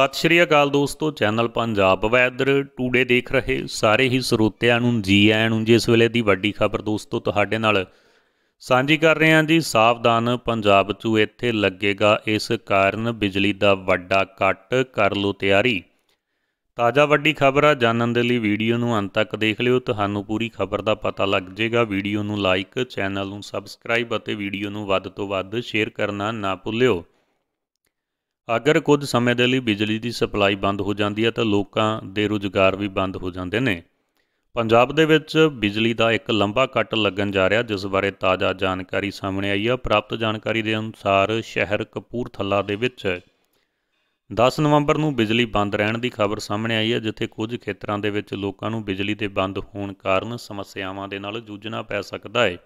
ਸਤਿ ਸ਼੍ਰੀ ਅਕਾਲ ਦੋਸਤੋ channel Punjab weather today ਦੇਖ ਰਹੇ ਸਾਰੇ ਹੀ ਸਰੋਤਿਆਂ ਨੂੰ ਜੀ ਆਇਆਂ ਨੂੰ ਜਿਸ ਵੇਲੇ ਦੀ ਵੱਡੀ ਖਬਰ ਦੋਸਤੋ ਤੁਹਾਡੇ ਨਾਲ ਸਾਂਝੀ ਕਰ ਰਹੇ ਹਾਂ ਜੀ ਸਾਵਧਾਨ ਪੰਜਾਬ 'ਚ ਇੱਥੇ ਲੱਗੇਗਾ ਇਸ ਕਾਰਨ ਬਿਜਲੀ ਦਾ ਵੱਡਾ ਕੱਟ ਕਰ ਲਓ ਤਿਆਰੀ ਤਾਜ਼ਾ ਵੱਡੀ ਖਬਰ ਆ ਜਾਣਨ ਦੇ ਲਈ ਵੀਡੀਓ ਨੂੰ ਅੰਤ ਤੱਕ ਦੇਖ ਲਿਓ ਤੁਹਾਨੂੰ ਪੂਰੀ ਖਬਰ ਦਾ ਪਤਾ ਲੱਗ ਜਾਏਗਾ ਵੀਡੀਓ ਨੂੰ ਲਾਈਕ ਚੈਨਲ ਨੂੰ ਸਬਸਕ੍ਰਾਈਬ ਅਤੇ ਵੀਡੀਓ ਨੂੰ ਵੱਧ ਤੋਂ ਵੱਧ ਸ਼ੇਅਰ ਕਰਨਾ ਨਾ ਭੁੱਲਿਓ ਅਗਰ ਕੁਝ ਸਮੇਂ ਦੇ ਲਈ ਬਿਜਲੀ ਦੀ ਸਪਲਾਈ ਬੰਦ ਹੋ ਜਾਂਦੀ ਹੈ ਤਾਂ ਲੋਕਾਂ ਦੇ ਰੁਜ਼ਗਾਰ ਵੀ ਬੰਦ ਹੋ ਜਾਂਦੇ ਨੇ ਪੰਜਾਬ ਦੇ ਵਿੱਚ ਬਿਜਲੀ ਦਾ ਇੱਕ ਲੰਬਾ ਕੱਟ ਲੱਗਣ ਜਾ ਰਿਹਾ ਜਿਸ ਬਾਰੇ ਤਾਜ਼ਾ ਜਾਣਕਾਰੀ ਸਾਹਮਣੇ ਆਈ ਹੈ ਪ੍ਰਾਪਤ ਜਾਣਕਾਰੀ ਦੇ ਅਨੁਸਾਰ ਸ਼ਹਿਰ ਕਪੂਰਥਲਾ ਦੇ ਵਿੱਚ 10 ਨਵੰਬਰ ਨੂੰ ਬਿਜਲੀ ਬੰਦ ਰਹਿਣ ਦੀ ਖਬਰ ਸਾਹਮਣੇ ਆਈ ਹੈ ਜਿੱਥੇ ਕੁਝ ਖੇਤਰਾਂ ਦੇ ਵਿੱਚ ਲੋਕਾਂ ਨੂੰ ਬਿਜਲੀ ਦੇ ਬੰਦ ਹੋਣ ਕਾਰਨ ਸਮੱਸਿਆਵਾਂ ਦੇ ਨਾਲ ਜੂਝਣਾ ਪੈ ਸਕਦਾ ਹੈ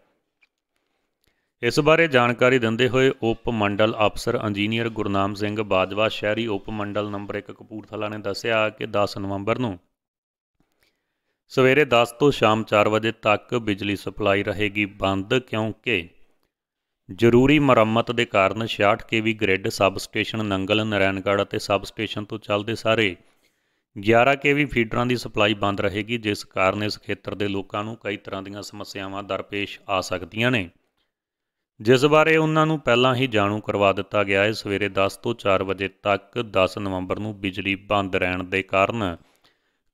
ਇਸ ਬਾਰੇ ਜਾਣਕਾਰੀ ਦਿੰਦੇ ਹੋਏ ਉਪ ਮੰਡਲ ਅਫਸਰ ਇੰਜੀਨੀਅਰ ਗੁਰਨਾਮ ਸਿੰਘ ਬਾਜਵਾ ਸ਼ਹਿਰੀ ਉਪ ਮੰਡਲ ਨੰਬਰ 1 ਕਪੂਰਥਲਾ ਨੇ ਦੱਸਿਆ ਕਿ 10 ਨਵੰਬਰ ਨੂੰ ਸਵੇਰੇ 10 ਤੋਂ ਸ਼ਾਮ 4 ਵਜੇ ਤੱਕ ਬਿਜਲੀ ਸਪਲਾਈ ਰਹੇਗੀ ਬੰਦ ਕਿਉਂਕਿ ਜ਼ਰੂਰੀ ਮੁਰੰਮਤ ਦੇ ਕਾਰਨ 66 KV grid substation Nangal Naraingarh ਅਤੇ ਸਬਸਟੇਸ਼ਨ ਤੋਂ ਚੱਲਦੇ ਸਾਰੇ 11 ਕੇਵੀ ਫੀਡਰਾਂ ਦੀ ਸਪਲਾਈ ਬੰਦ ਰਹੇਗੀ ਜਿਸ ਕਾਰਨ ਇਸ ਖੇਤਰ ਦੇ ਲੋਕਾਂ ਨੂੰ ਕਈ ਤਰ੍ਹਾਂ ਦੀਆਂ ਸਮੱਸਿਆਵਾਂ ਦਰਪੇਸ਼ ਆ ਸਕਦੀਆਂ ਨੇ ਜਿਸ ਬਾਰੇ ਉਹਨਾਂ ਨੂੰ ਪਹਿਲਾਂ ਹੀ ਜਾਣੂ ਕਰਵਾ ਦਿੱਤਾ ਗਿਆ ਹੈ ਸਵੇਰੇ 10 ਤੋਂ 4 ਵਜੇ ਤੱਕ 10 ਨਵੰਬਰ ਨੂੰ ਬਿਜਲੀ ਬੰਦ ਰਹਿਣ ਦੇ ਕਾਰਨ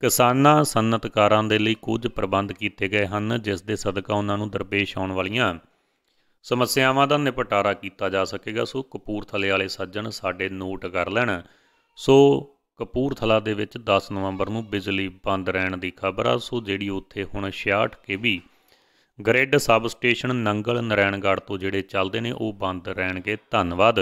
ਕਿਸਾਨਾਂ ਸਨਅਤਕਾਰਾਂ ਦੇ ਲਈ ਕੁਝ ਪ੍ਰਬੰਧ ਕੀਤੇ ਗਏ ਹਨ ਜਿਸ ਦੇ ਸਦਕਾ ਉਹਨਾਂ ਨੂੰ ਦਰਪੇਸ਼ ਆਉਣ ਵਾਲੀਆਂ ਸਮੱਸਿਆਵਾਂ ਦਾ ਨਿਪਟਾਰਾ ਕੀਤਾ ਜਾ ਸਕੇਗਾ ਸੋ ਕਪੂਰਥਲੇ ਵਾਲੇ ਸੱਜਣ ਸਾਡੇ ਨੋਟ ਕਰ ਲੈਣ ਸੋ ਕਪੂਰਥਲਾ ਦੇ ਵਿੱਚ 10 ਨਵੰਬਰ ਨੂੰ ਬਿਜਲੀ ਬੰਦ ਰਹਿਣ ਦੀ ਖਬਰ ਆ ਸੋ ਜਿਹੜੀ ਉੱਥੇ ਹੁਣ 66 KV grid substation Nangal Naraingarh ਤੋਂ ਜਿਹੜੇ ਚੱਲਦੇ ਨੇ ਉਹ ਬੰਦ ਰਹਿਣਗੇ ਧੰਨਵਾਦ